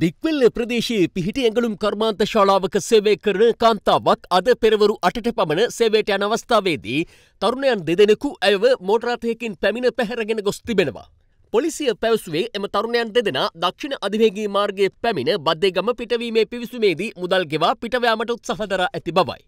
දික්වෙල්ල ප්‍රදේශයේ පිහිටි ඇඟලුම් කර්මාන්ත ශාලාවක සේවය කරන කාන්තාවක් අද පෙරවරු අටට පමණ සේවයට යන අවස්ථාවේදී තරුණයන් දෙදෙනෙකු ඇයව මෝටරාතයකින් පැමිණ පැහැරගෙන ගොස් තිබෙනවා. පොලිසිය පැවසුවේ එම තරුණයන් දෙදෙනා දක්ෂිණ අධිවේගී මාර්ගයේ පැමිණ බද්දේගම පිටවීමේ පිවිසුමේදී මුදල් ගෙවා පිටවයාමට උත්සහ දරා ඇති බවයි.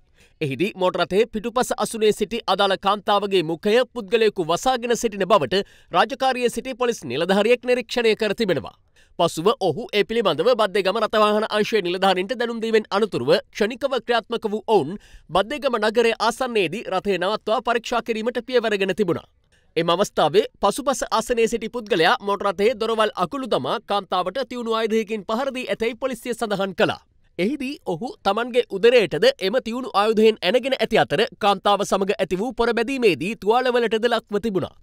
එහිදී මොටරතේ පිටුපස අසුනේ සිටි අදාළ කාන්තාවගේ මුඛය පුද්ගලයෙකු වසාගෙන සිටින බවට රාජකාරයේ සිටි පොලිස් නිලධාරියෙක් නිරීක්ෂණය කර තිබෙනවා. පසුව ඔහු ඒ පිළිබඳව බද්දෙගම රතවාහන අංශය නිලධාරින්ට දැනුම්දීමෙන් අනතුරුව ක්ෂණිකව ක්‍රියාත්මක වූ ඔවුන් බද්දෙගම නගරය ආසන්නයේදී රථය නවත්වා පරීක්ෂා කිරීමට පියවරගෙන තිබුණා. එම අවස්ථාවේ පසුපස ආසනයේ සිටි පුද්ගලයා මොටරතේ දොරවල් අකුළු දමා කාන්තාවට තියුණු ආයුධයකින් පහර දී ඇතැයි පොලිසිය සඳහන් කළා. එහිදී ඔහු තමන්ගේ උදරයටද එම තිවුණු ආයුධයෙන් ඇනගෙන ඇති අතර කාන්තාව සමඟ ඇති වූ පොර බැදීමේදී තුවාලවලටද ලක්ව තිබුණා.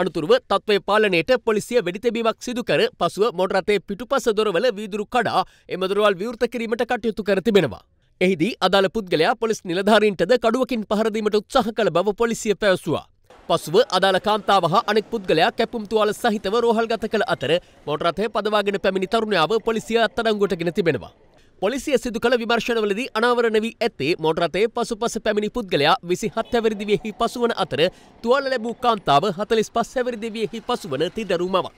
අනතුරුව තත්වය පාලනයට පොලිසිය වැඩිතැබීමක් සිදුකර පසුව මොඩරතේ පිටුපස දොරවල වීදුරු කඩා එමදරවල් විවෘත කිරීමට කටයුතු කර තිබෙනවා. එහිදී අදාළ පුද්ගලයා පොලිස් නිලධාරීන්ටද කඩුවකින් පහරදීමට උත්සාහ කළ බව පොලිසිය පැවසුවා. පසුව අදාළ කාන්තාව හා අනෙක් පුද්ගලයා කැපුම් තුවාල සහිතව රෝහල්ගත කළ අතර මොටරතේ පදවාගෙන පැමිණි තරුණයාව පොලිසිය අත්අඩංගුවට ගෙන තිබෙනවා. පොලිසිය සිදු කළ විමර්ශනවලදී අනාවරණ වී ඇත්තේ මොටරතේ පසුපස පැමිණි පුද්ගලයා විසි හත්හැවරිදිවියෙහි පසුවන අතර තුවල ලැබූ කාන්තාව හතලිස් පස්හැවරිදිවියෙහි පසුවන තිදරු මවක්.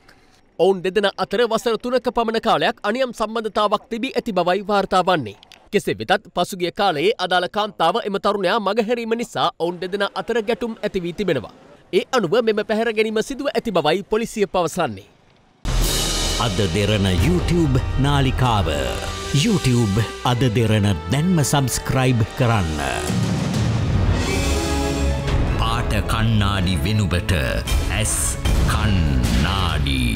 ඔවුන් දෙදෙන අතර වසර තුනක පමණ කාලයක් අනියම් සම්බන්ධතාවක් තිබී ඇති බවයි වාර්තා වන්නේ. කෙසේ වෙතත් පසුගිය කාලයේ අදාළ කාන්තාව එම තරුණයා මගහැරීම නිසා ඔවුන් දෙදෙන අතර ගැටුම් ඇතිවී තිබෙනවා. ඒ අනුව මෙම පැහැර ගැනීම සිදුව ඇති බවයි පොලිසිය පවසන්නේ. අද දෙරන YouTube නාලිකාව YouTube අද දෙරන දැන්ම සබස්ක්‍රයිබ් කරන්න. පාට කන්නාඩි වෙනුබට ඇස් කන්නාඩී.